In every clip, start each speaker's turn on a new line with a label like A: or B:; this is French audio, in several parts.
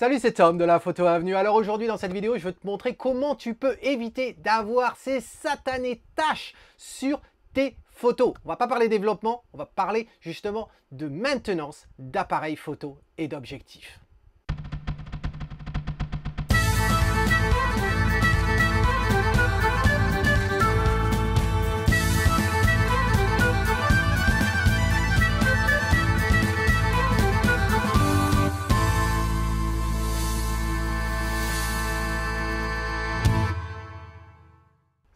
A: Salut, c'est Tom de la Photo Avenue. Alors aujourd'hui dans cette vidéo, je veux te montrer comment tu peux éviter d'avoir ces satanées taches sur tes photos. On va pas parler développement, on va parler justement de maintenance d'appareils photo et d'objectifs.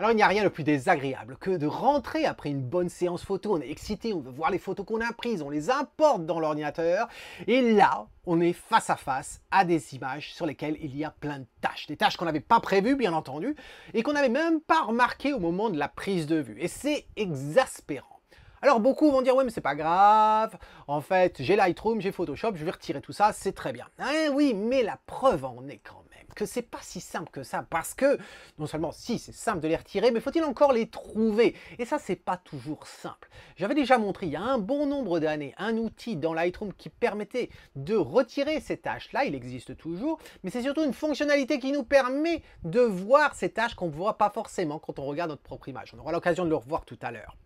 A: Alors il n'y a rien de plus désagréable que de rentrer après une bonne séance photo, on est excité, on veut voir les photos qu'on a prises, on les importe dans l'ordinateur, et là, on est face à face à des images sur lesquelles il y a plein de tâches. Des tâches qu'on n'avait pas prévues, bien entendu, et qu'on n'avait même pas remarqué au moment de la prise de vue. Et c'est exaspérant. Alors beaucoup vont dire ouais mais c'est pas grave, en fait j'ai Lightroom, j'ai Photoshop, je vais retirer tout ça, c'est très bien. Eh oui, mais la preuve en est quand même que c'est pas si simple que ça, parce que non seulement si c'est simple de les retirer, mais faut-il encore les trouver Et ça, c'est pas toujours simple. J'avais déjà montré il y a un bon nombre d'années un outil dans Lightroom qui permettait de retirer ces tâches-là, il existe toujours, mais c'est surtout une fonctionnalité qui nous permet de voir ces tâches qu'on ne voit pas forcément quand on regarde notre propre image. On aura l'occasion de le revoir tout à l'heure.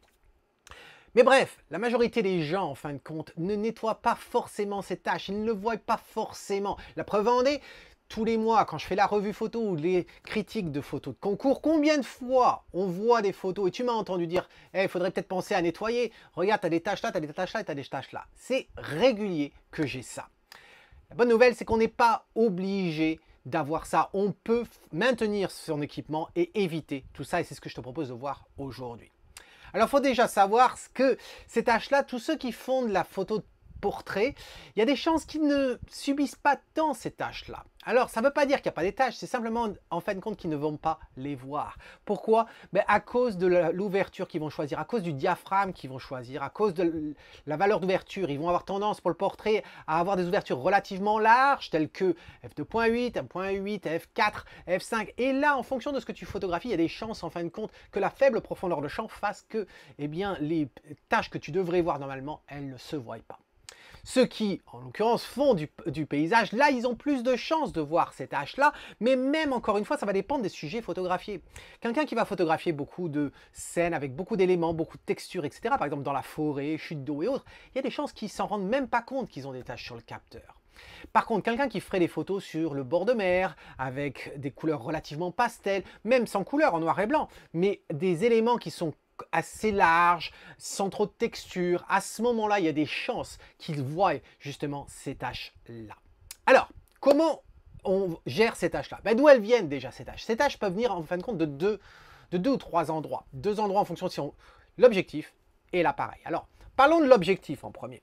A: Mais bref, la majorité des gens, en fin de compte, ne nettoient pas forcément ces tâches, ils ne le voient pas forcément. La preuve en est, tous les mois, quand je fais la revue photo ou les critiques de photos de concours, combien de fois on voit des photos et tu m'as entendu dire eh, il faudrait peut-être penser à nettoyer, regarde, tu as des taches là, tu as des taches là, tu as des taches là. C'est régulier que j'ai ça. La bonne nouvelle, c'est qu'on n'est pas obligé d'avoir ça. On peut maintenir son équipement et éviter tout ça, et c'est ce que je te propose de voir aujourd'hui. Alors, il faut déjà savoir ce que ces taches-là, tous ceux qui font de la photo de portrait, il y a des chances qu'ils ne subissent pas tant ces tâches-là. Alors, ça ne veut pas dire qu'il n'y a pas des tâches, c'est simplement en fin de compte qu'ils ne vont pas les voir. Pourquoi ben, À cause de l'ouverture qu'ils vont choisir, à cause du diaphragme qu'ils vont choisir, à cause de la valeur d'ouverture. Ils vont avoir tendance pour le portrait à avoir des ouvertures relativement larges, telles que f2.8, f1.8 f4, f5. Et là, en fonction de ce que tu photographies, il y a des chances en fin de compte que la faible profondeur de champ fasse que eh bien, les tâches que tu devrais voir normalement, elles ne se voient pas. Ceux qui, en l'occurrence, font du, paysage, là, ils ont plus de chances de voir cette tâches là mais même, encore une fois, ça va dépendre des sujets photographiés. Quelqu'un qui va photographier beaucoup de scènes avec beaucoup d'éléments, beaucoup de textures, etc., par exemple dans la forêt, chute d'eau et autres, il y a des chances qu'ils s'en rendent même pas compte qu'ils ont des taches sur le capteur. Par contre, quelqu'un qui ferait des photos sur le bord de mer, avec des couleurs relativement pastel, même sans couleur, en noir et blanc, mais des éléments qui sont assez large, sans trop de texture, à ce moment-là, il y a des chances qu'ils voient justement ces taches-là. Alors, comment on gère ces tâches-là ben, D'où elles viennent déjà ces tâches Ces tâches peuvent venir en fin de compte de deux, de deux ou trois endroits. Deux endroits en fonction de si l'objectif et l'appareil. Alors, parlons de l'objectif en premier.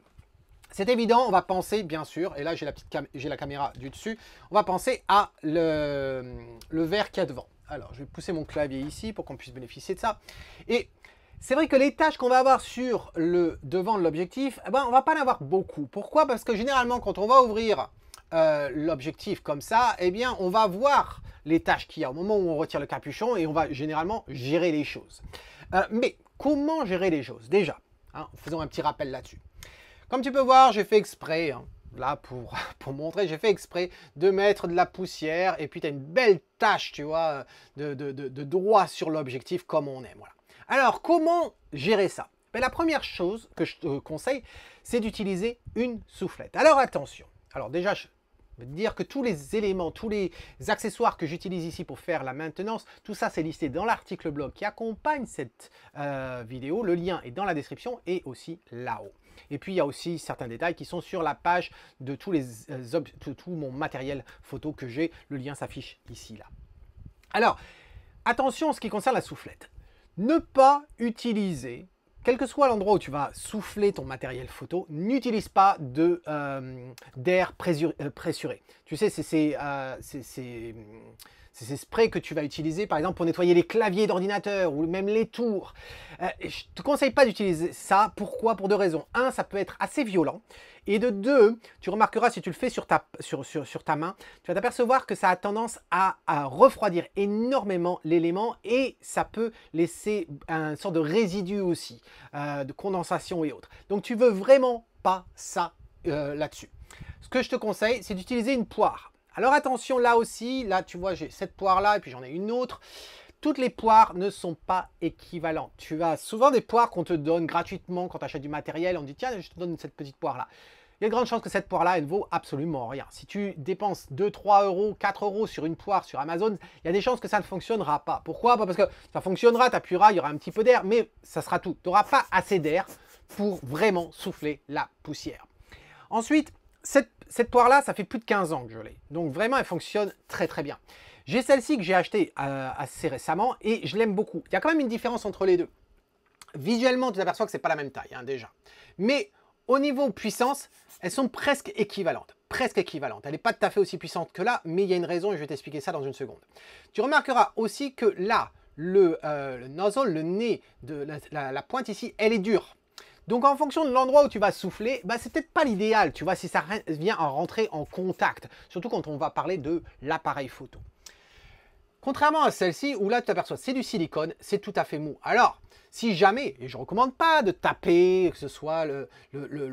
A: C'est évident, on va penser bien sûr, et là j'ai la, petite cam la caméra du dessus, on va penser à le, le verre qu'il y a devant. Alors, je vais pousser mon clavier ici pour qu'on puisse bénéficier de ça. Et c'est vrai que les tâches qu'on va avoir sur le devant de l'objectif, eh ben, on ne va pas en avoir beaucoup. Pourquoi Parce que généralement, quand on va ouvrir euh, l'objectif comme ça, eh bien, on va voir les tâches qu'il y a au moment où on retire le capuchon et on va généralement gérer les choses. Euh, mais comment gérer les choses Déjà, hein, faisons un petit rappel là-dessus. Comme tu peux voir, j'ai fait exprès, hein, là pour, montrer, j'ai fait exprès de mettre de la poussière et puis tu as une belle tâche, tu vois, de, de droit sur l'objectif comme on aime. Voilà. Alors, comment gérer ça ben, La première chose que je te conseille, c'est d'utiliser une soufflette. Alors, attention. Alors déjà, je vais dire que tous les éléments, tous les accessoires que j'utilise ici pour faire la maintenance, tout ça, c'est listé dans l'article blog qui accompagne cette euh, vidéo. Le lien est dans la description et aussi là-haut. Et puis, il y a aussi certains détails qui sont sur la page de tous les, euh, tout mon matériel photo que j'ai. Le lien s'affiche ici, là. Alors, attention en ce qui concerne la soufflette ne pas utiliser, quel que soit l'endroit où tu vas souffler ton matériel photo, n'utilise pas euh, d'air euh, pressuré, Tu sais, c'est euh, c'est ces sprays que tu vas utiliser, par exemple, pour nettoyer les claviers d'ordinateur ou même les tours. Euh, je ne te conseille pas d'utiliser ça. Pourquoi Pour deux raisons. Un, ça peut être assez violent. Et de deux, tu remarqueras si tu le fais sur ta, main, tu vas t'apercevoir que ça a tendance à, refroidir énormément l'élément et ça peut laisser un sort de résidu aussi, euh, de condensation et autres. Donc tu veux vraiment pas ça euh, là-dessus. Ce que je te conseille, c'est d'utiliser une poire. Alors attention, là aussi, là tu vois, j'ai cette poire-là et puis j'en ai une autre. Toutes les poires ne sont pas équivalentes. Tu as souvent des poires qu'on te donne gratuitement quand tu achètes du matériel. On dit, tiens, je te donne cette petite poire-là. Il y a de grandes chances que cette poire-là, elle vaut absolument rien. Si tu dépenses 2, 3 euros, 4 euros sur une poire sur Amazon, il y a des chances que ça ne fonctionnera pas. Pourquoi bah, Parce que ça fonctionnera, tu appuieras, il y aura un petit peu d'air, mais ça sera tout. Tu n'auras pas assez d'air pour vraiment souffler la poussière. Ensuite, cette cette poire-là, ça fait plus de 15 ans que je l'ai. Donc vraiment, elle fonctionne très très bien. J'ai celle-ci que j'ai acheté euh, assez récemment et je l'aime beaucoup. Il y a quand même une différence entre les deux. Visuellement, tu t'aperçois que c'est pas la même taille hein, déjà. Mais au niveau puissance, elles sont presque équivalentes. Presque équivalentes. Elle n'est pas tout à fait aussi puissante que là, mais il y a une raison et je vais t'expliquer ça dans une seconde. Tu remarqueras aussi que là, le, euh, le nozzle, le nez de la pointe ici, elle est dure. Donc en fonction de l'endroit où tu vas souffler, bah, c'est peut-être pas l'idéal, tu vois, si ça vient en rentrer en contact, surtout quand on va parler de l'appareil photo. Contrairement à celle-ci, où là tu aperçois, c'est du silicone, c'est tout à fait mou. Alors, si jamais, et je ne recommande pas de taper, que ce soit le,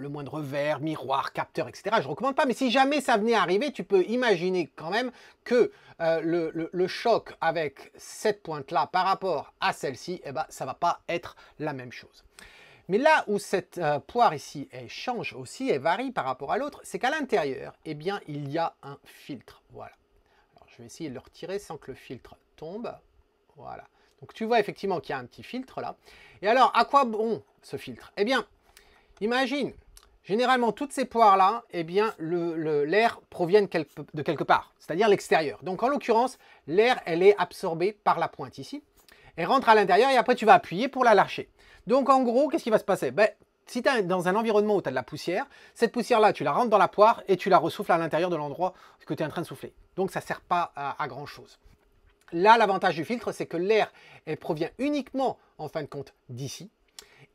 A: moindre verre, miroir, capteur, etc., je ne recommande pas, mais si jamais ça venait arriver, tu peux imaginer quand même que euh, le, choc avec cette pointe-là par rapport à celle-ci, eh bah, ça ne va pas être la même chose. Mais là où cette euh, poire ici elle change aussi elle varie par rapport à l'autre, c'est qu'à l'intérieur, eh bien, il y a un filtre. Voilà. Alors, je vais essayer de le retirer sans que le filtre tombe. Voilà. Donc tu vois effectivement qu'il y a un petit filtre là. Et alors, à quoi bon ce filtre Eh bien, imagine, généralement toutes ces poires-là, eh bien, l'air provient de quelque part, c'est-à-dire l'extérieur. Donc en l'occurrence, l'air, elle est absorbée par la pointe ici. Elle rentre à l'intérieur et après tu vas appuyer pour la lâcher. Donc en gros, qu'est-ce qui va se passer ben, si tu es dans un environnement où tu as de la poussière, cette poussière-là, tu la rentres dans la poire et tu la ressouffles à l'intérieur de l'endroit que tu es en train de souffler. Donc ça ne sert pas à, grand-chose. Là, l'avantage du filtre, c'est que l'air, elle provient uniquement, en fin de compte, d'ici,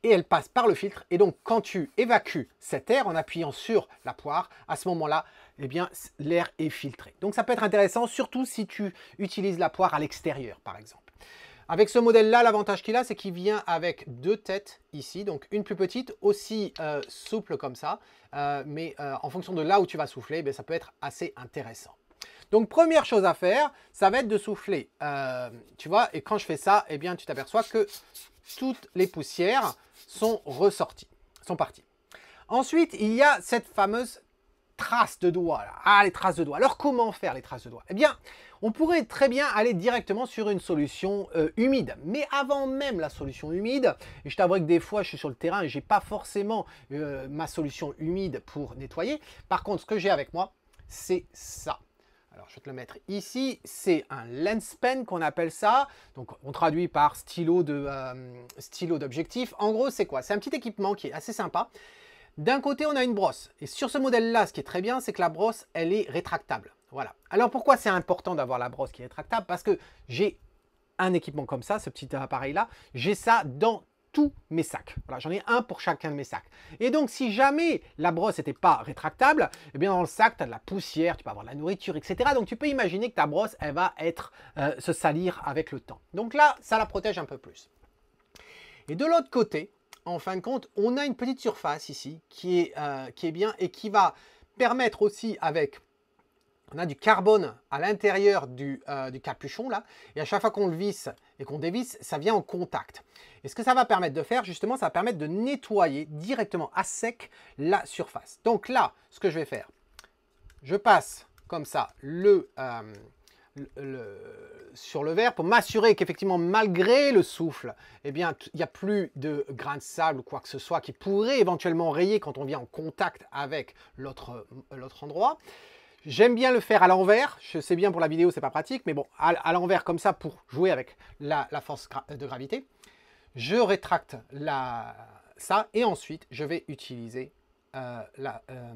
A: et elle passe par le filtre. Et donc, quand tu évacues cet air en appuyant sur la poire, à ce moment-là, eh bien, l'air est filtré. Donc, ça peut être intéressant, surtout si tu utilises la poire à l'extérieur, par exemple. Avec ce modèle-là, l'avantage qu'il a, c'est qu'il vient avec deux têtes ici, donc une plus petite, aussi euh, souple comme ça, euh, mais euh, en fonction de là où tu vas souffler, eh ça peut être assez intéressant. Donc première chose à faire, ça va être de souffler, tu vois, et quand je fais ça, eh bien tu t'aperçois que toutes les poussières sont ressorties, sont parties. Ensuite, il y a cette fameuse trace de doigt. Ah, les traces de doigts. Alors, comment faire les traces de doigts Eh bien, on pourrait très bien aller directement sur une solution euh, humide. Mais avant même la solution humide, et je t'avoue que des fois je suis sur le terrain et je n'ai pas forcément euh, ma solution humide pour nettoyer. Par contre, ce que j'ai avec moi, c'est ça. Alors, je vais te le mettre ici. C'est un lens pen qu'on appelle ça. Donc, on traduit par euh, stylo d'objectif. en gros, c'est quoi C'est un petit équipement qui est assez sympa. D'un côté, on a une brosse. Et sur ce modèle-là, ce qui est très bien, c'est que la brosse, elle est rétractable. Voilà. Alors pourquoi c'est important d'avoir la brosse qui est rétractable Parce que j'ai un équipement comme ça, ce petit appareil-là, j'ai ça dans tous mes sacs. Voilà, j'en ai un pour chacun de mes sacs. Et donc, si jamais la brosse n'était pas rétractable, eh bien dans le sac, tu as de la poussière, tu peux avoir de la nourriture, etc. Donc, tu peux imaginer que ta brosse, elle va être, euh, se salir avec le temps. Donc là, ça la protège un peu plus. Et de l'autre côté, en fin de compte, on a une petite surface ici qui euh, qui est bien et qui va permettre aussi avec on a du carbone à l'intérieur euh, du, capuchon là, et à chaque fois qu'on le visse et qu'on dévisse, ça vient en contact. Et ce que ça va permettre de faire, justement, ça va permettre de nettoyer directement à sec la surface. Donc là, ce que je vais faire, je passe comme ça euh, sur le verre pour m'assurer qu'effectivement, malgré le souffle, eh bien, il n'y a plus de grains de sable ou quoi que ce soit qui pourrait éventuellement rayer quand on vient en contact avec l'autre euh, endroit. J'aime bien le faire à l'envers. Je sais bien pour la vidéo, c'est pas pratique, mais bon, à, l'envers comme ça pour jouer avec la, force de gravité. Je rétracte ça et ensuite je vais utiliser euh, euh,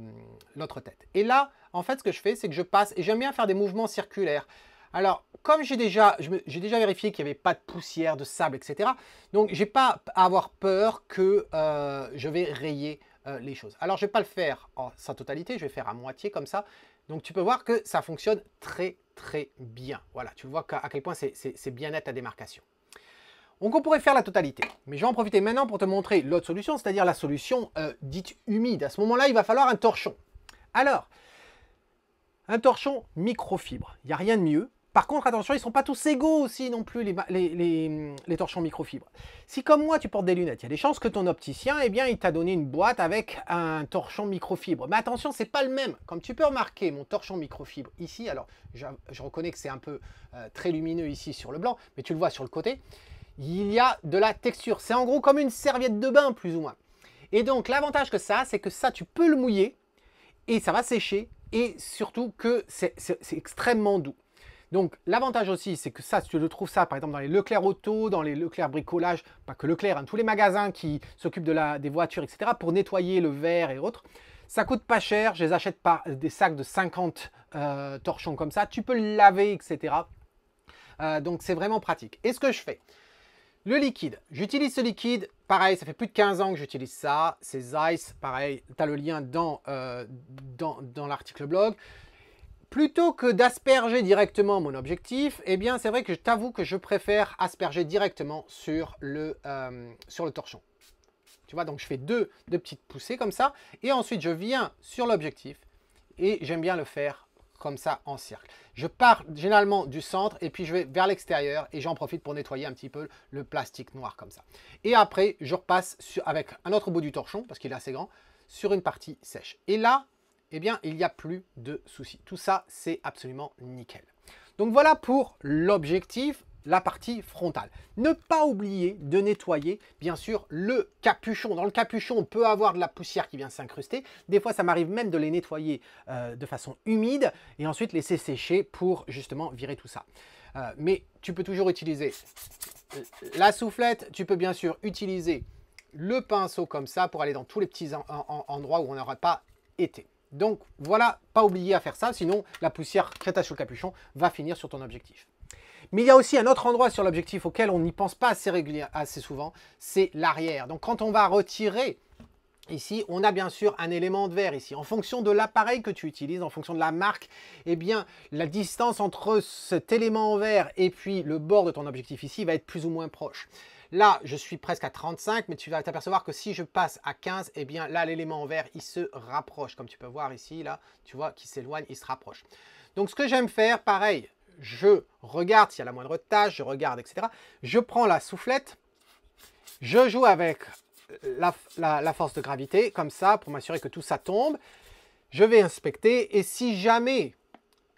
A: l'autre tête. Et là, en fait, ce que je fais, c'est que je passe et j'aime bien faire des mouvements circulaires. Alors, comme j'ai déjà, déjà vérifié qu'il n'y avait pas de poussière, de sable, etc. Donc, je n'ai pas à avoir peur que euh, je vais rayer les choses. Alors, je ne vais pas le faire en sa totalité, je vais faire à moitié comme ça. Donc tu peux voir que ça fonctionne très très bien. Voilà, tu vois à, quel point c'est bien net ta démarcation. Donc on pourrait faire la totalité, mais je vais en profiter maintenant pour te montrer l'autre solution, c'est-à-dire la solution euh, dite humide. À ce moment-là, il va falloir un torchon. Alors, un torchon microfibre, il n'y a rien de mieux. Par contre, attention, ils ne sont pas tous égaux aussi non plus, les, les, torchons microfibres. Si comme moi, tu portes des lunettes, il y a des chances que ton opticien, eh bien, il t'a donné une boîte avec un torchon microfibre. Mais attention, c'est pas le même. Comme tu peux remarquer, mon torchon microfibre ici, alors je, reconnais que c'est un peu euh, très lumineux ici sur le blanc, mais tu le vois sur le côté, il y a de la texture. C'est en gros comme une serviette de bain, plus ou moins. Et donc, l'avantage que ça a, c'est que ça, tu peux le mouiller et ça va sécher et surtout que c'est extrêmement doux. Donc l'avantage aussi, c'est que ça, si tu le trouves ça, par exemple dans les Leclerc Auto, dans les Leclerc Bricolage, pas que Leclerc, hein, tous les magasins qui s'occupent de des voitures, etc., pour nettoyer le verre et autres, ça coûte pas cher, je les achète par des sacs de 50 euh, torchons comme ça, tu peux le laver, etc. Euh, donc c'est vraiment pratique. Et ce que je fais le liquide, j'utilise ce liquide, pareil, ça fait plus de 15 ans que j'utilise ça, c'est Zeiss, pareil, tu as le lien dans, euh, dans, dans l'article blog. Plutôt que d'asperger directement mon objectif, eh bien c'est vrai que je t'avoue que je préfère asperger directement sur le, euh, torchon. Tu vois, donc je fais deux, petites poussées comme ça, et ensuite je viens sur l'objectif, et j'aime bien le faire comme ça en cercle. Je pars généralement du centre et puis je vais vers l'extérieur et j'en profite pour nettoyer un petit peu le plastique noir comme ça. Et après, je repasse avec un autre bout du torchon, parce qu'il est assez grand, sur une partie sèche. Et là, eh bien, il n'y a plus de soucis. Tout ça, c'est absolument nickel. Donc voilà pour l'objectif, la partie frontale. Ne pas oublier de nettoyer, bien sûr, le capuchon. Dans le capuchon, on peut avoir de la poussière qui vient s'incruster. Des fois, ça m'arrive même de les nettoyer euh, de façon humide et ensuite laisser sécher pour justement virer tout ça. Euh, mais tu peux toujours utiliser euh, la soufflette. Tu peux bien sûr utiliser le pinceau comme ça pour aller dans tous les petits endroits où on n'aura pas été. Donc voilà, pas oublier à faire ça, sinon la poussière au capuchon va finir sur ton objectif. Mais il y a aussi un autre endroit sur l'objectif auquel on n'y pense pas assez, assez souvent, c'est l'arrière. Donc quand on va retirer Ici, on a bien sûr un élément de verre ici. En fonction de l'appareil que tu utilises, en fonction de la marque, eh bien, la distance entre cet élément en verre et puis le bord de ton objectif ici va être plus ou moins proche. Là, je suis presque à 35, mais tu vas t'apercevoir que si je passe à 15, eh bien là, l'élément en vert, il se rapproche. Comme tu peux voir ici, là, tu vois qu'il s'éloigne, il se rapproche. Donc, ce que j'aime faire, pareil, je regarde s'il y a la moindre tâche, je regarde, etc. Je prends la soufflette, je joue avec euh, la, la force de gravité, comme ça, pour m'assurer que tout ça tombe. Je vais inspecter, et si jamais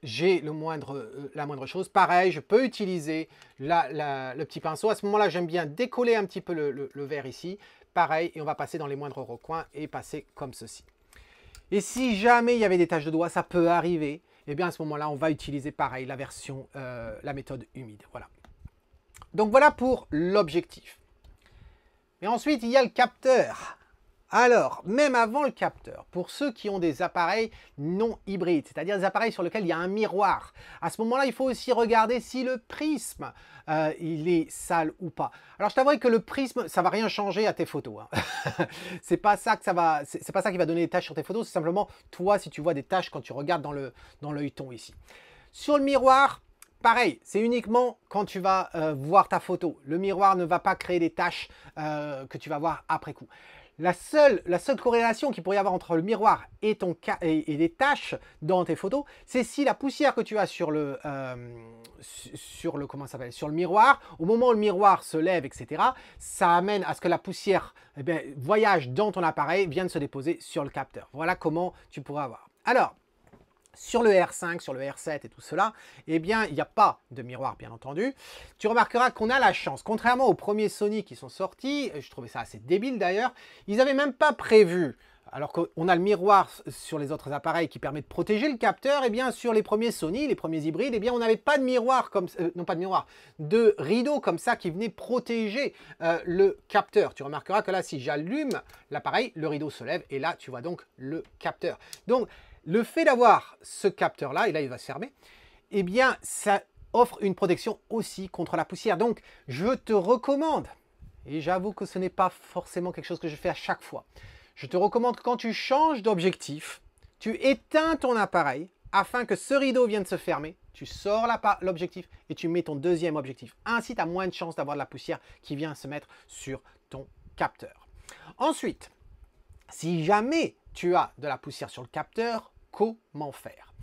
A: j'ai euh, la moindre chose. Pareil, je peux utiliser le petit pinceau. À ce moment-là, j'aime bien décoller un petit peu le, verre ici. Pareil, et on va passer dans les moindres recoins et passer comme ceci. Et si jamais il y avait des taches de doigts, ça peut arriver. Et eh bien à ce moment-là, on va utiliser pareil la version, euh, la méthode humide. Voilà. Donc voilà pour l'objectif. Et ensuite, il y a le capteur. Alors, même avant le capteur, pour ceux qui ont des appareils non hybrides, c'est-à-dire des appareils sur lesquels il y a un miroir, à ce moment-là, il faut aussi regarder si le prisme, euh, il est sale ou pas. Alors, je t'avoue que le prisme, ça ne va rien changer à tes photos. Hein. Ce c'est pas ça qui va donner des taches sur tes photos, c'est simplement toi si tu vois des taches quand tu regardes dans le dans ici. Sur le miroir, pareil, c'est uniquement quand tu vas euh, voir ta photo. Le miroir ne va pas créer des taches euh, que tu vas voir après coup. La seule, la seule corrélation qu'il pourrait y avoir entre le miroir et, ton et, les taches dans tes photos, c'est si la poussière que tu as sur le, euh, sur le, comment ça sur le miroir, au moment où le miroir se lève, etc., ça amène à ce que la poussière eh ben, voyage dans ton appareil, de se déposer sur le capteur. Voilà comment tu pourrais avoir. Alors, sur le R5, sur le R7 et tout cela, eh bien, il n'y a pas de miroir, bien entendu. Tu remarqueras qu'on a la chance. Contrairement aux premiers Sony qui sont sortis, je trouvais ça assez débile d'ailleurs, ils n'avaient même pas prévu alors qu'on a le miroir sur les autres appareils qui permet de protéger le capteur, et eh bien sur les premiers Sony, les premiers hybrides, eh bien on n'avait pas de miroir comme euh, non pas de miroir, de rideau comme ça qui venait protéger euh, le capteur. Tu remarqueras que là si j'allume l'appareil, le rideau se lève et là tu vois donc le capteur. Donc le fait d'avoir ce capteur-là, et là il va se fermer, eh bien ça offre une protection aussi contre la poussière. Donc je te recommande, et j'avoue que ce n'est pas forcément quelque chose que je fais à chaque fois, je te recommande quand tu changes d'objectif, tu éteins ton appareil afin que ce rideau vienne se fermer, tu sors l'objectif et tu mets ton deuxième objectif. Ainsi, tu as moins de chances d'avoir de la poussière qui vient se mettre sur ton capteur. Ensuite, si jamais tu as de la poussière sur le capteur, comment faire.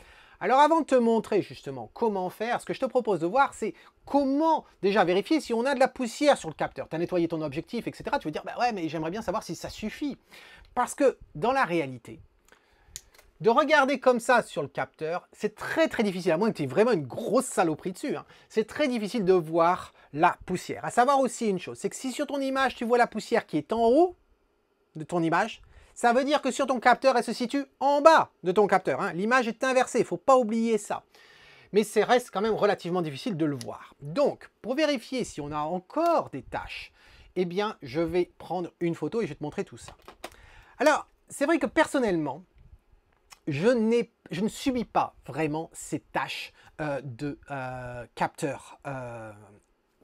A: Alors avant de te montrer justement comment faire, ce que je te propose de voir, c'est comment déjà vérifier si on a de la poussière sur le capteur. Tu as nettoyé ton objectif, etc. Tu veux dire, bah ouais, mais j'aimerais bien savoir si ça suffit. Parce que dans la réalité, de regarder comme ça sur le capteur, c'est très très difficile, à moins que tu aies vraiment une grosse saloperie dessus. Hein. C'est très difficile de voir la poussière. À savoir aussi une chose, c'est que si sur ton image, tu vois la poussière qui est en haut de ton image, ça veut dire que sur ton capteur, elle se situe en bas de ton capteur. Hein. L'image est inversée, il ne faut pas oublier ça. Mais ça reste quand même relativement difficile de le voir. Donc, pour vérifier si on a encore des tâches, eh bien, je vais prendre une photo et je vais te montrer tout ça. Alors, c'est vrai que personnellement, je, ne subis pas vraiment ces tâches euh, de euh, capteur euh,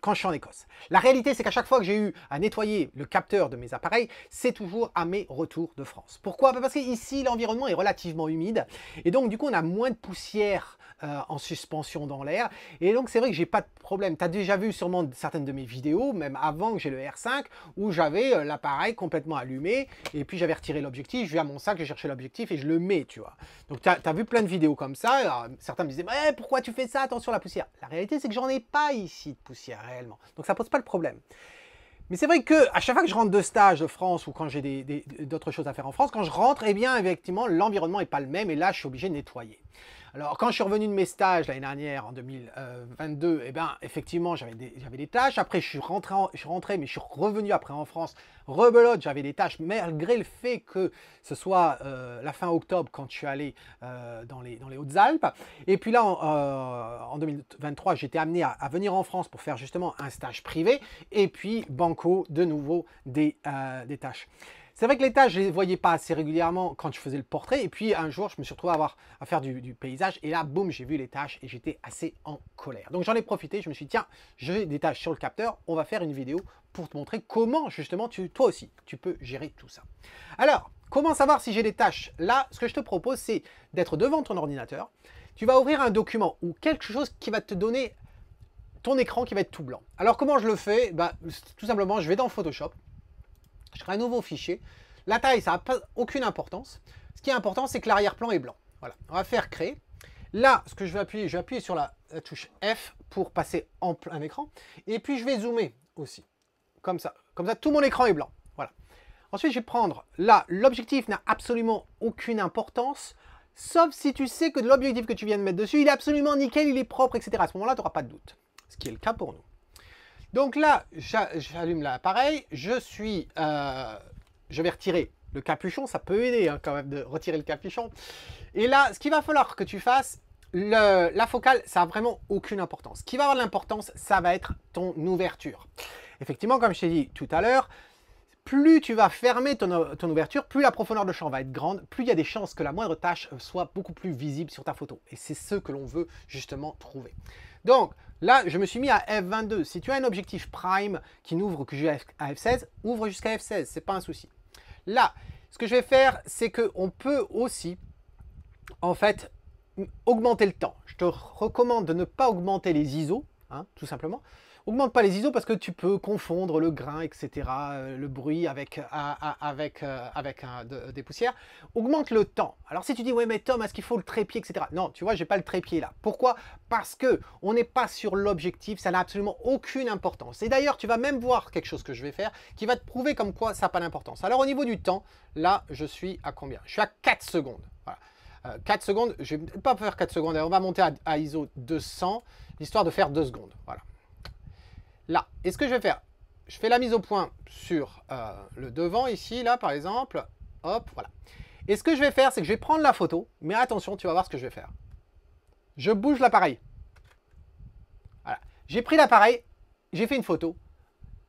A: quand je suis en Écosse. La réalité, c'est qu'à chaque fois que j'ai eu à nettoyer le capteur de mes appareils, c'est toujours à mes retours de France. Pourquoi bah, Parce qu'ici, l'environnement est relativement humide, et donc du coup, on a moins de poussière euh, en suspension dans l'air, et donc c'est vrai que j'ai pas de problème. Tu as déjà vu sûrement certaines de mes vidéos, même avant que j'ai le R5, où j'avais euh, l'appareil complètement allumé, et puis j'avais retiré l'objectif, je vais à mon sac, j'ai cherché l'objectif, et je le mets, tu vois. Donc tu as, vu plein de vidéos comme ça, euh, certains me disaient, "Mais pourquoi tu fais ça, attention à la poussière. La réalité, c'est que j'en ai pas ici de poussière. Donc ça pose pas le problème. Mais c'est vrai que à chaque fois que je rentre de stage de France ou quand j'ai d'autres choses à faire en France, quand je rentre, eh bien, effectivement, l'environnement n'est pas le même et là, je suis obligé de nettoyer. Alors, quand je suis revenu de mes stages l'année dernière, en 2022, euh, eh ben, effectivement, j'avais des, tâches. Après, je suis, rentré mais je suis revenu après en France. Rebelote, j'avais des tâches, malgré le fait que ce soit euh, la fin octobre quand je suis allé euh, dans les, Hautes-Alpes. Et puis là, en, 2023, j'étais amené à, venir en France pour faire justement un stage privé. Et puis, Banco, de nouveau, des tâches. C'est vrai que les tâches, je ne les voyais pas assez régulièrement quand je faisais le portrait. Et puis un jour, je me suis retrouvé à, faire du, paysage. Et là, boum, j'ai vu les tâches et j'étais assez en colère. Donc j'en ai profité. Je me suis dit, tiens, j'ai des tâches sur le capteur. On va faire une vidéo pour te montrer comment, justement, toi aussi, tu peux gérer tout ça. Alors, comment savoir si j'ai des tâches Là, ce que je te propose, c'est d'être devant ton ordinateur. Tu vas ouvrir un document ou quelque chose qui va te donner ton écran qui va être tout blanc. Alors comment je le fais bah, Tout simplement, je vais dans Photoshop je crée un nouveau fichier. La taille, ça n'a pas, aucune importance. Ce qui est important, c'est que l'arrière-plan est blanc. Voilà, on va faire créer. Là, ce que je vais appuyer, je vais appuyer sur la, touche F pour passer en plein écran. Et puis, je vais zoomer aussi. Comme ça. Comme ça, tout mon écran est blanc. Voilà. Ensuite, je vais prendre... Là, l'objectif n'a absolument aucune importance. Sauf si tu sais que l'objectif que tu viens de mettre dessus, il est absolument nickel, il est propre, etc. À ce moment-là, tu n'auras pas de doute. Ce qui est le cas pour nous. Donc là, j'allume l'appareil, je suis, euh, je vais retirer le capuchon, ça peut aider hein, quand même de retirer le capuchon. Et là, ce qu'il va falloir que tu fasses, la focale, ça n'a vraiment aucune importance. Ce qui va avoir l'importance, ça va être ton ouverture. Effectivement, comme je t'ai dit tout à l'heure, plus tu vas fermer ton, ouverture, plus la profondeur de champ va être grande, plus il y a des chances que la moindre tâche euh, soit beaucoup plus visible sur ta photo. Et c'est ce que l'on veut justement trouver. Donc là, je me suis mis à F22. Si tu as un objectif prime qui n'ouvre que jusqu'à F16, ouvre jusqu'à F16, ce n'est pas un souci. Là, ce que je vais faire, c'est qu'on peut aussi, en fait, augmenter le temps. Je te recommande de ne pas augmenter les ISO, hein, tout simplement. Augmente pas les ISO parce que tu peux confondre le grain, etc., euh, le bruit avec, euh, avec, euh, avec des poussières. Augmente le temps. Alors si tu dis, ouais mais Tom, est-ce qu'il faut le trépied, etc. Non, tu vois, j'ai pas le trépied là. Pourquoi Parce que on n'est pas sur l'objectif, ça n'a absolument aucune importance. Et d'ailleurs, tu vas même voir quelque chose que je vais faire qui va te prouver comme quoi ça n'a pas d'importance. Alors au niveau du temps, là, je suis à combien Je suis à 4 secondes. Voilà. 4 secondes, je vais pas faire 4 secondes, on va monter à, ISO 200, l'histoire de faire 2 secondes. Voilà, là. Et ce que je vais faire, je fais la mise au point sur euh, le devant ici, là par exemple. Hop, voilà. Et ce que je vais faire, c'est que je vais prendre la photo, mais attention, tu vas voir ce que je vais faire. Je bouge l'appareil. Voilà. J'ai pris l'appareil, j'ai fait une photo,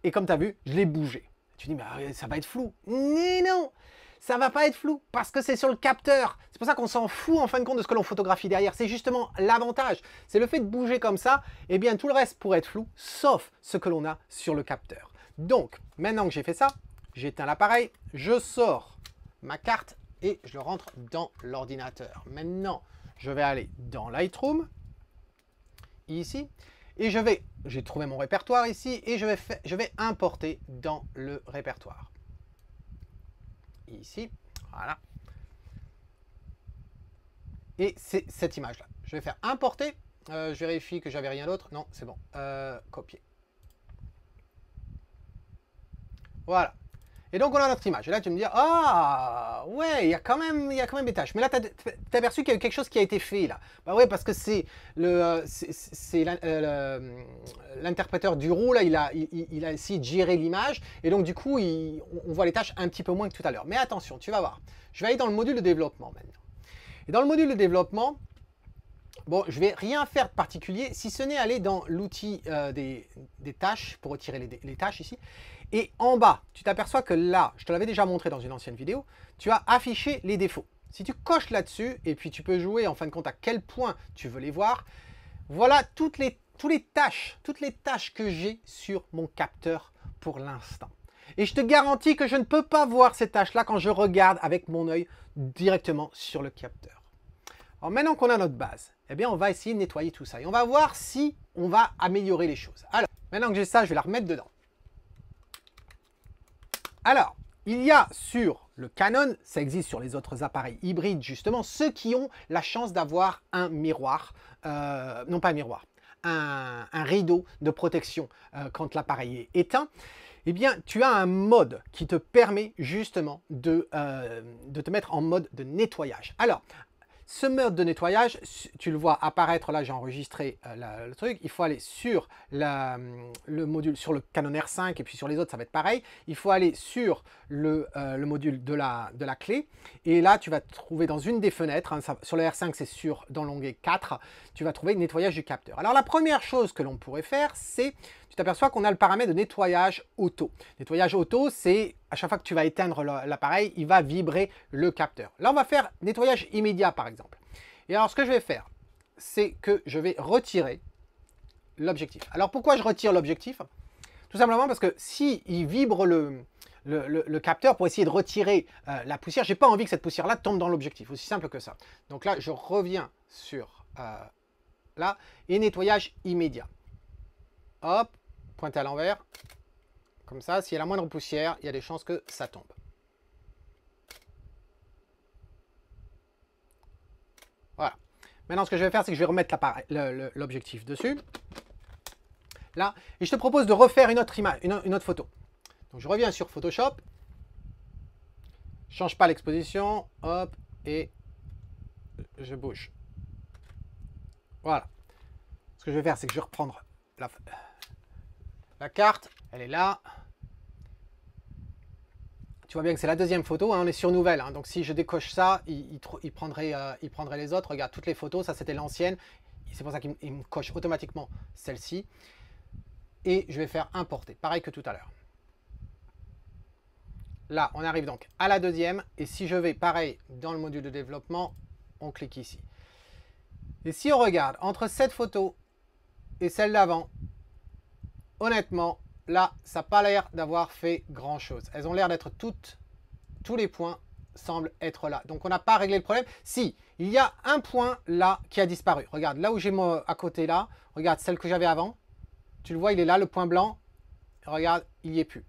A: et comme tu as vu, je l'ai bougé. Tu dis, mais euh, ça va être flou. Mais non ça va pas être flou parce que c'est sur le capteur. C'est pour ça qu'on s'en fout en fin de compte de ce que l'on photographie derrière. C'est justement l'avantage. C'est le fait de bouger comme ça. eh bien, tout le reste pourrait être flou, sauf ce que l'on a sur le capteur. Donc, maintenant que j'ai fait ça, j'éteins l'appareil, je sors ma carte et je rentre dans l'ordinateur. Maintenant, je vais aller dans Lightroom, ici, et je vais, j'ai trouvé mon répertoire ici, et je vais importer dans le répertoire ici. Voilà. Et c'est cette image-là. Je vais faire importer. Euh, je vérifie que j'avais rien d'autre. Non, c'est bon. Euh, copier. Voilà. Et donc on a notre image. Et là tu me dis, ah ouais, il y, a quand même, y a quand même des tâches. Mais là tu as, perçu qu'il y a eu quelque chose qui a été fait là. Bah ouais, parce que c'est euh, euh, euh, l'interpréteur du rôle, là, il a, il, essayé de gérer l'image. Et donc du coup, on voit les tâches un petit peu moins que tout à l'heure. Mais attention, tu vas voir. Je vais aller dans le module de développement maintenant. Et dans le module de développement, Bon, je vais rien faire de particulier, si ce n'est aller dans l'outil des, tâches, pour retirer les, les, tâches ici, et en bas, tu t'aperçois que là, je te l'avais déjà montré dans une ancienne vidéo, tu as affiché les défauts. Si tu coches là-dessus, et puis tu peux jouer en fin de compte à quel point tu veux les voir, voilà toutes les, tâches, toutes les tâches que j'ai sur mon capteur pour l'instant. Et je te garantis que je ne peux pas voir ces tâches-là quand je regarde avec mon œil directement sur le capteur. Alors maintenant qu'on a notre base, eh bien on va essayer de nettoyer tout ça. Et on va voir si on va améliorer les choses. Alors, maintenant que j'ai ça, je vais la remettre dedans. Alors, il y a sur le Canon, ça existe sur les autres appareils hybrides justement, ceux qui ont la chance d'avoir un miroir, euh, non pas un miroir, un, rideau de protection euh, quand l'appareil est éteint, eh bien tu as un mode qui te permet justement de, euh, de te mettre en mode de nettoyage. Alors, ce mode de nettoyage, tu le vois apparaître, là j'ai enregistré euh, le truc, il faut aller sur hum, le module, sur le Canon R5 et puis sur les autres ça va être pareil, il faut aller sur le, euh, module de la, de la clé et là tu vas trouver dans une des fenêtres, hein, sur le R5 c'est sur dans l'onglet 4, tu vas trouver nettoyage du capteur. Alors la première chose que l'on pourrait faire c'est tu aperçois qu'on a le paramètre de nettoyage auto. Nettoyage auto, c'est à chaque fois que tu vas éteindre l'appareil, il va vibrer le capteur. Là, on va faire nettoyage immédiat, par exemple. Et alors, ce que je vais faire, c'est que je vais retirer l'objectif. Alors, pourquoi je retire l'objectif Tout simplement parce que si vibre le, capteur pour essayer de retirer euh, la poussière. je n'ai pas envie que cette poussière-là tombe dans l'objectif, aussi simple que ça. Donc là, je reviens sur euh, là et nettoyage immédiat. Hop, pointe à l'envers. Comme ça, s'il y a la moindre poussière, il y a des chances que ça tombe. Voilà. Maintenant, ce que je vais faire, c'est que je vais remettre l'objectif dessus. Là, et je te propose de refaire une autre image, une, autre photo. Donc, je reviens sur Photoshop. Change pas l'exposition. Hop, et je bouge. Voilà. Ce que je vais faire, c'est que je vais reprendre la, la carte, elle est là. Tu vois bien que c'est la deuxième photo, on hein, est sur nouvelle. Hein. donc si je décoche ça, il, prendrait, euh, il, prendrait, les autres. Regarde, toutes les photos, ça c'était l'ancienne. C'est pour ça qu'il me coche automatiquement celle-ci. Et je vais faire importer, pareil que tout à l'heure. Là, on arrive donc à la deuxième. Et si je vais, pareil, dans le module de développement, on clique ici. Et si on regarde, entre cette photo et celle d'avant, honnêtement, là, ça n'a pas l'air d'avoir fait grand-chose. Elles ont l'air d'être toutes, tous les points semblent être là. Donc on n'a pas réglé le problème. Si, il y a un point là qui a disparu. Regarde, là où j'ai à côté là, regarde celle que j'avais avant. Tu le vois, il est là, le point blanc. Regarde, il n'y est plus.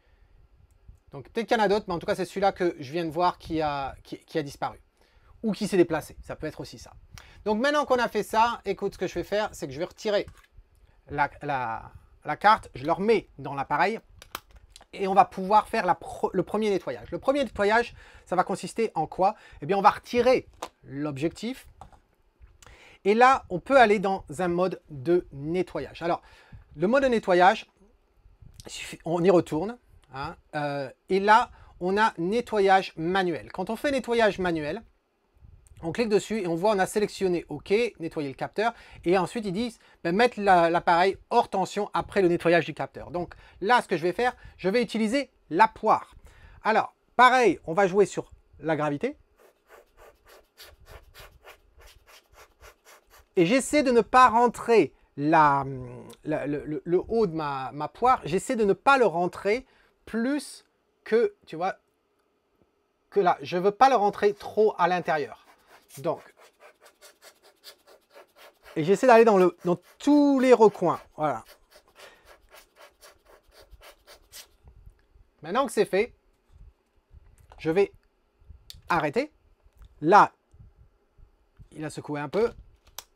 A: Donc peut-être qu'il y en a d'autres, mais en tout cas c'est celui-là que je viens de voir qui a, a disparu. Ou qui s'est déplacé, ça peut être aussi ça. Donc maintenant qu'on a fait ça, écoute, ce que je vais faire, c'est que je vais retirer la la carte, je le remets dans l'appareil et on va pouvoir faire le premier nettoyage. Le premier nettoyage, ça va consister en quoi Eh bien, on va retirer l'objectif. Et là, on peut aller dans un mode de nettoyage. Alors, le mode de nettoyage, on y retourne. Hein, euh, et là, on a nettoyage manuel. Quand on fait nettoyage manuel, on clique dessus et on voit on a sélectionné OK, nettoyer le capteur. Et ensuite, ils disent ben, mettre l'appareil hors tension après le nettoyage du capteur. Donc là, ce que je vais faire, je vais utiliser la poire. Alors, pareil, on va jouer sur la gravité. Et j'essaie de ne pas rentrer le, haut de ma, poire. J'essaie de ne pas le rentrer plus que, tu vois, que là. Je ne veux pas le rentrer trop à l'intérieur. Donc, et j'essaie d'aller dans, le, dans tous les recoins. Voilà. Maintenant que c'est fait, je vais arrêter. Là, il a secoué un peu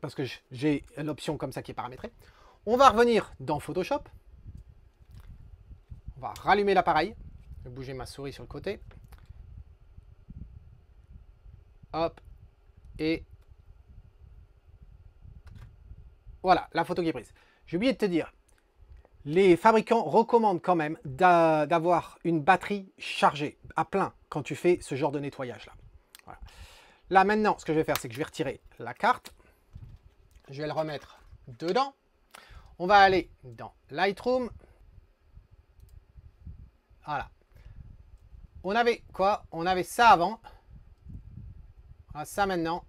A: parce que j'ai l'option comme ça qui est paramétrée. On va revenir dans Photoshop. On va rallumer l'appareil. Je vais bouger ma souris sur le côté. Hop, et voilà la photo qui est prise. J'ai oublié de te dire, les fabricants recommandent quand même d'avoir une batterie chargée à plein quand tu fais ce genre de nettoyage là. Voilà. Là maintenant, ce que je vais faire, c'est que je vais retirer la carte. Je vais le remettre dedans. On va aller dans Lightroom. Voilà. On avait quoi On avait ça avant. ça maintenant.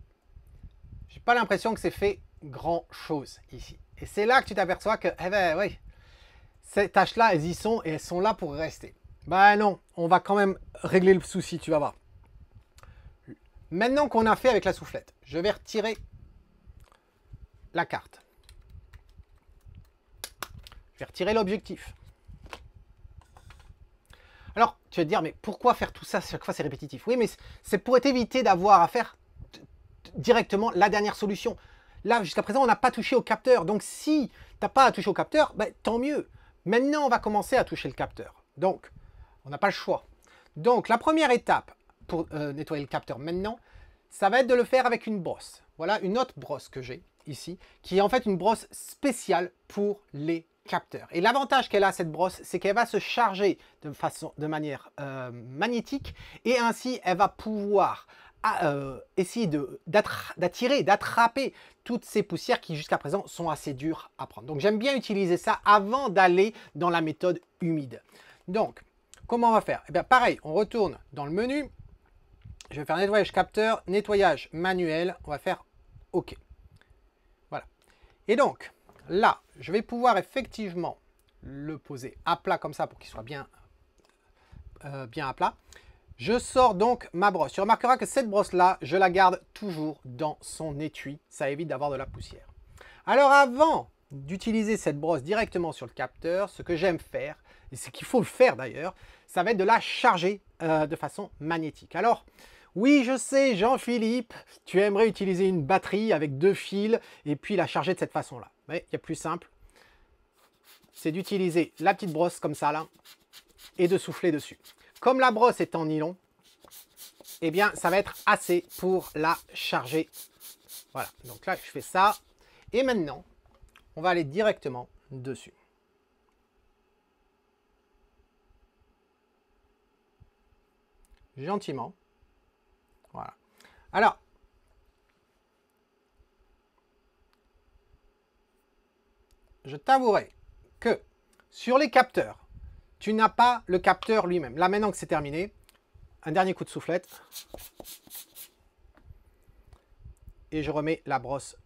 A: J'ai pas l'impression que c'est fait grand chose ici. Et c'est là que tu t'aperçois que, eh ben oui, ces tâches-là, elles y sont et elles sont là pour rester. Ben non, on va quand même régler le souci, tu vas voir. Maintenant qu'on a fait avec la soufflette, je vais retirer la carte. Je vais retirer l'objectif. Alors, tu vas te dire, mais pourquoi faire tout ça chaque fois c'est répétitif Oui, mais c'est pour éviter d'avoir à faire directement la dernière solution. Là, jusqu'à présent, on n'a pas touché au capteur. Donc, si tu n'as pas à toucher au capteur, ben, tant mieux. Maintenant, on va commencer à toucher le capteur. Donc, on n'a pas le choix. Donc, la première étape pour euh, nettoyer le capteur maintenant, ça va être de le faire avec une brosse. Voilà une autre brosse que j'ai ici, qui est en fait une brosse spéciale pour les capteurs. Et l'avantage qu'elle a, cette brosse, c'est qu'elle va se charger de, façon, de manière euh, magnétique et ainsi, elle va pouvoir euh, essayer d'attirer, d'attraper toutes ces poussières qui jusqu'à présent sont assez dures à prendre. Donc j'aime bien utiliser ça avant d'aller dans la méthode humide. Donc, comment on va faire Eh bien pareil, on retourne dans le menu. Je vais faire nettoyage capteur, nettoyage manuel. On va faire OK. Voilà. Et donc, là, je vais pouvoir effectivement le poser à plat comme ça pour qu'il soit bien, euh, bien à plat. Je sors donc ma brosse. Tu remarqueras que cette brosse-là, je la garde toujours dans son étui. Ça évite d'avoir de la poussière. Alors avant d'utiliser cette brosse directement sur le capteur, ce que j'aime faire, et ce qu'il faut le faire d'ailleurs, ça va être de la charger euh, de façon magnétique. Alors, oui, je sais, Jean-Philippe, tu aimerais utiliser une batterie avec deux fils et puis la charger de cette façon-là. Mais il y a plus simple, c'est d'utiliser la petite brosse comme ça, là, et de souffler dessus. Comme la brosse est en nylon, eh bien, ça va être assez pour la charger. Voilà, donc là, je fais ça. Et maintenant, on va aller directement dessus. Gentiment. Voilà. Alors, je t'avouerai que sur les capteurs, tu n'as pas le capteur lui-même. Là, maintenant que c'est terminé, un dernier coup de soufflette. Et je remets la brosse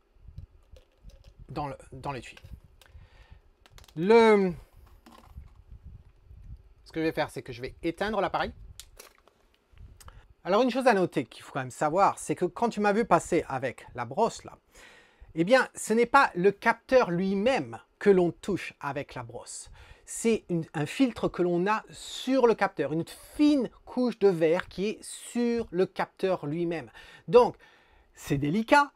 A: dans, le, dans l'étui. Ce que je vais faire, c'est que je vais éteindre l'appareil. Alors une chose à noter qu'il faut quand même savoir, c'est que quand tu m'as vu passer avec la brosse là, eh bien ce n'est pas le capteur lui-même que l'on touche avec la brosse c'est un filtre que l'on a sur le capteur, une fine couche de verre qui est sur le capteur lui-même. Donc, c'est délicat,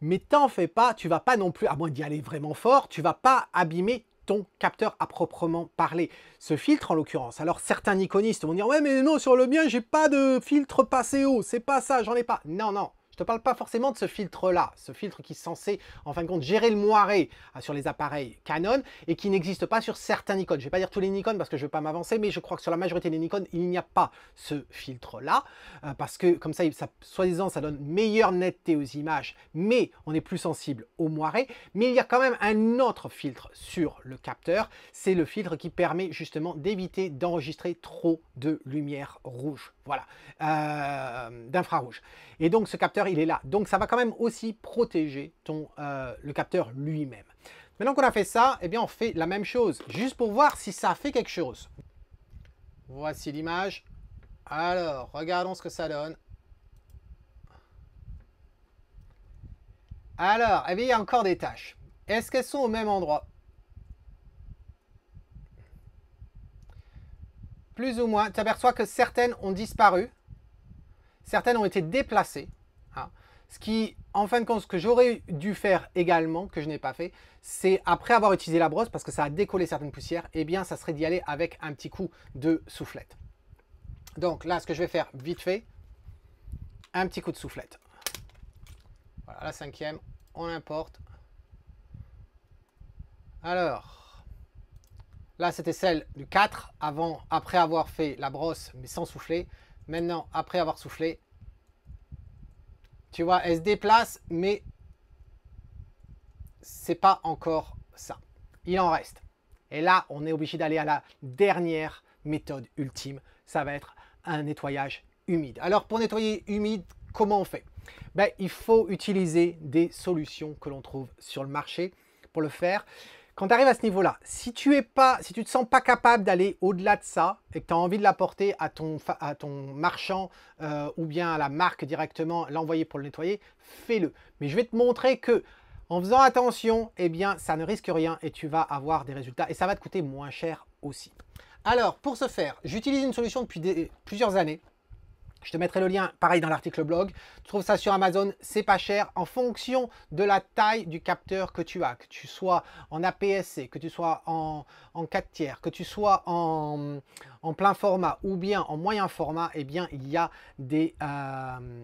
A: mais t'en fais pas, tu vas pas non plus, à moins d'y aller vraiment fort, tu vas pas abîmer ton capteur à proprement parler. Ce filtre en l'occurrence, alors certains iconistes vont dire « Ouais mais non, sur le mien, j'ai pas de filtre passé haut, c'est pas ça, j'en ai pas. » Non, non, je ne te parle pas forcément de ce filtre-là, ce filtre qui est censé, en fin de compte, gérer le moiré euh, sur les appareils Canon et qui n'existe pas sur certains Nikon. Je ne vais pas dire tous les Nikon parce que je ne veux pas m'avancer, mais je crois que sur la majorité des Nikon, il n'y a pas ce filtre-là euh, parce que comme ça, ça soi-disant, ça donne meilleure netteté aux images, mais on est plus sensible au moiré. Mais il y a quand même un autre filtre sur le capteur, c'est le filtre qui permet justement d'éviter d'enregistrer trop de lumière rouge voilà, euh, d'infrarouge. Et donc ce capteur, il est là. Donc ça va quand même aussi protéger ton, euh, le capteur lui-même. Maintenant qu'on a fait ça, eh bien on fait la même chose, juste pour voir si ça fait quelque chose. Voici l'image. Alors, regardons ce que ça donne. Alors, eh bien, il y a encore des tâches. Est-ce qu'elles sont au même endroit plus ou moins, tu aperçois que certaines ont disparu, certaines ont été déplacées. Hein. Ce qui, en fin de compte, ce que j'aurais dû faire également, que je n'ai pas fait, c'est après avoir utilisé la brosse, parce que ça a décollé certaines poussières, eh bien, ça serait d'y aller avec un petit coup de soufflette. Donc là, ce que je vais faire vite fait, un petit coup de soufflette. Voilà, la cinquième, on importe. Alors, Là, c'était celle du 4 avant, après avoir fait la brosse, mais sans souffler. Maintenant, après avoir soufflé, tu vois, elle se déplace, mais c'est pas encore ça. Il en reste. Et là, on est obligé d'aller à la dernière méthode ultime. Ça va être un nettoyage humide. Alors, pour nettoyer humide, comment on fait ben, Il faut utiliser des solutions que l'on trouve sur le marché pour le faire quand tu arrives à ce niveau-là, si tu es pas, si tu te sens pas capable d'aller au-delà de ça et que tu as envie de l'apporter à ton, à ton marchand euh, ou bien à la marque directement, l'envoyer pour le nettoyer, fais-le. Mais je vais te montrer que en faisant attention, eh bien, ça ne risque rien et tu vas avoir des résultats et ça va te coûter moins cher aussi. Alors, pour ce faire, j'utilise une solution depuis plusieurs années je te mettrai le lien, pareil, dans l'article blog. Tu trouves ça sur Amazon, c'est pas cher en fonction de la taille du capteur que tu as, que tu sois en APS-C, que tu sois en, 4 tiers, que tu sois en, plein format ou bien en moyen format, eh bien, il y a des... Euh,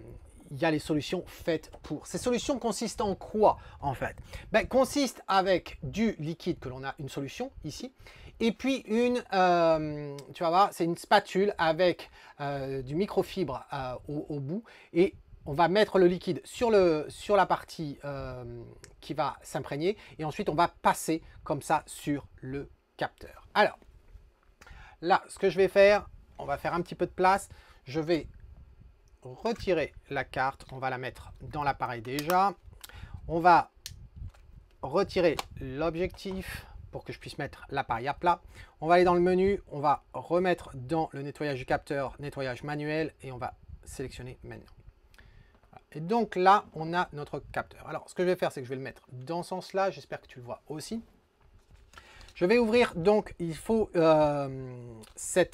A: il y a les solutions faites pour. Ces solutions consistent en quoi en fait ben, Consistent avec du liquide que l'on a une solution ici et puis une, euh, tu vas voir, c'est une spatule avec euh, du microfibre euh, au, au, bout. Et on va mettre le liquide sur, le, sur la partie qui va s'imprégner. Et ensuite, on va passer comme ça sur le capteur. Alors, là, ce que je vais faire, on va faire un petit peu de place. Je vais retirer la carte. On va la mettre dans l'appareil déjà. On va retirer l'objectif pour que je puisse mettre l'appareil à plat. On va aller dans le menu, on va remettre dans le nettoyage du capteur, nettoyage manuel, et on va sélectionner maintenant. Et donc là, on a notre capteur. Alors, ce que je vais faire, c'est que je vais le mettre dans ce sens-là. J'espère que tu le vois aussi. Je vais ouvrir, donc, il faut euh,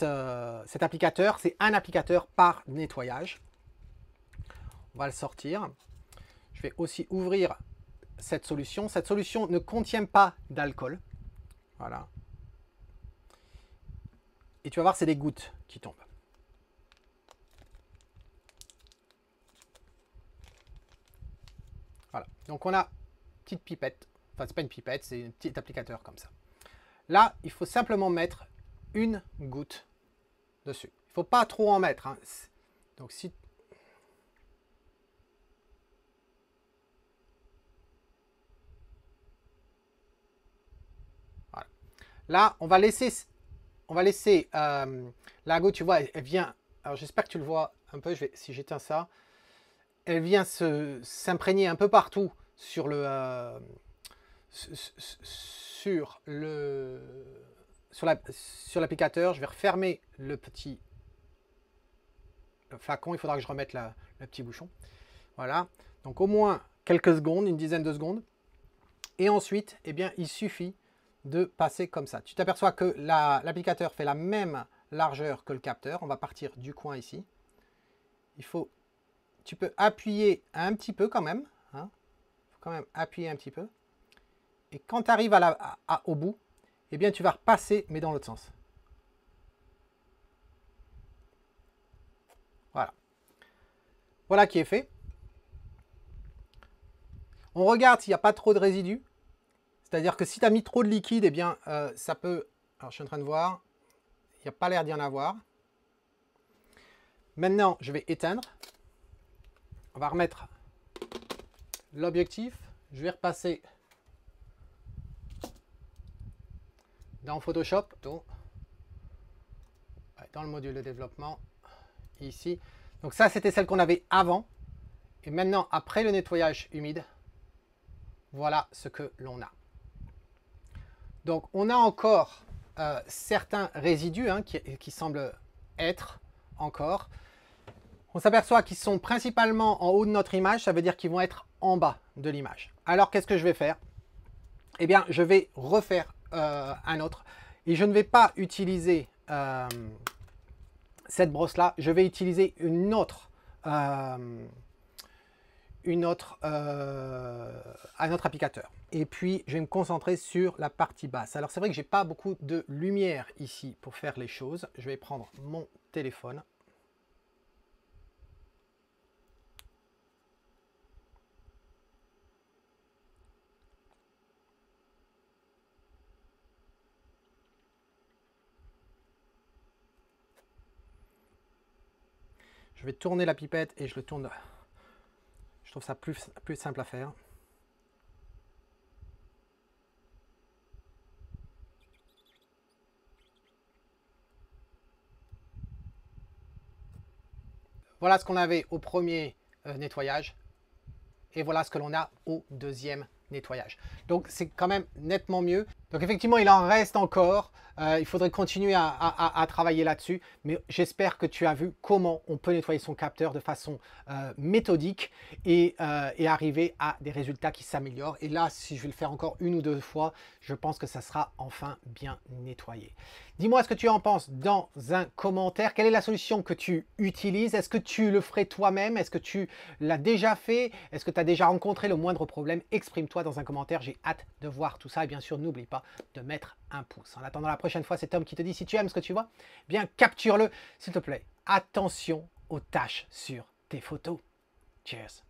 A: euh, cet applicateur. C'est un applicateur par nettoyage. On va le sortir. Je vais aussi ouvrir cette solution. Cette solution ne contient pas d'alcool. Voilà. Et tu vas voir, c'est des gouttes qui tombent. Voilà. Donc on a une petite pipette. Enfin, c'est pas une pipette, c'est un petit applicateur comme ça. Là, il faut simplement mettre une goutte dessus. Il faut pas trop en mettre. Hein. Donc si Là, on va laisser, on va laisser euh, la tu vois, elle, vient. Alors, j'espère que tu le vois un peu. si j'éteins ça, elle vient s'imprégner un peu partout sur le, euh, sur le, sur la, sur l'applicateur. Je vais refermer le petit le flacon. Il faudra que je remette le petit bouchon. Voilà. Donc au moins quelques secondes, une dizaine de secondes. Et ensuite, eh bien, il suffit de passer comme ça. Tu t'aperçois que l'applicateur fait la même largeur que le capteur. On va partir du coin ici. Il faut, tu peux appuyer un petit peu quand même. Hein. faut quand même appuyer un petit peu. Et quand tu arrives à au bout, eh bien, tu vas repasser, mais dans l'autre sens. Voilà. Voilà qui est fait. On regarde s'il n'y a pas trop de résidus. C'est-à-dire que si tu as mis trop de liquide, et eh bien, euh, ça peut... Alors, je suis en train de voir. Il n'y a pas l'air d'y en avoir. Maintenant, je vais éteindre. On va remettre l'objectif. Je vais repasser dans Photoshop, dans le module de développement, ici. Donc ça, c'était celle qu'on avait avant. Et maintenant, après le nettoyage humide, voilà ce que l'on a. Donc on a encore euh, certains résidus hein, qui, semblent être encore. On s'aperçoit qu'ils sont principalement en haut de notre image, ça veut dire qu'ils vont être en bas de l'image. Alors qu'est-ce que je vais faire Eh bien, je vais refaire euh, un autre. Et je ne vais pas utiliser euh, cette brosse-là, je vais utiliser une autre une autre, euh, un autre applicateur. Et puis, je vais me concentrer sur la partie basse. Alors, c'est vrai que j'ai pas beaucoup de lumière ici pour faire les choses. Je vais prendre mon téléphone. Je vais tourner la pipette et je le tourne trouve ça plus, plus simple à faire. Voilà ce qu'on avait au premier euh, nettoyage et voilà ce que l'on a au deuxième nettoyage. Donc c'est quand même nettement mieux. Donc effectivement, il en reste encore. Euh, il faudrait continuer à, travailler là-dessus. Mais j'espère que tu as vu comment on peut nettoyer son capteur de façon euh, méthodique et, euh, et, arriver à des résultats qui s'améliorent. Et là, si je vais le faire encore une ou deux fois, je pense que ça sera enfin bien nettoyé. Dis-moi ce que tu en penses dans un commentaire. Quelle est la solution que tu utilises Est-ce que tu le ferais toi-même Est-ce que tu l'as déjà fait Est-ce que tu as déjà rencontré le moindre problème Exprime-toi dans un commentaire. J'ai hâte de voir tout ça. Et bien sûr, n'oublie pas de mettre un pouce. En attendant la prochaine fois, cet homme qui te dit si tu aimes ce que tu vois, eh bien capture-le, s'il te plaît. Attention aux tâches sur tes photos. Cheers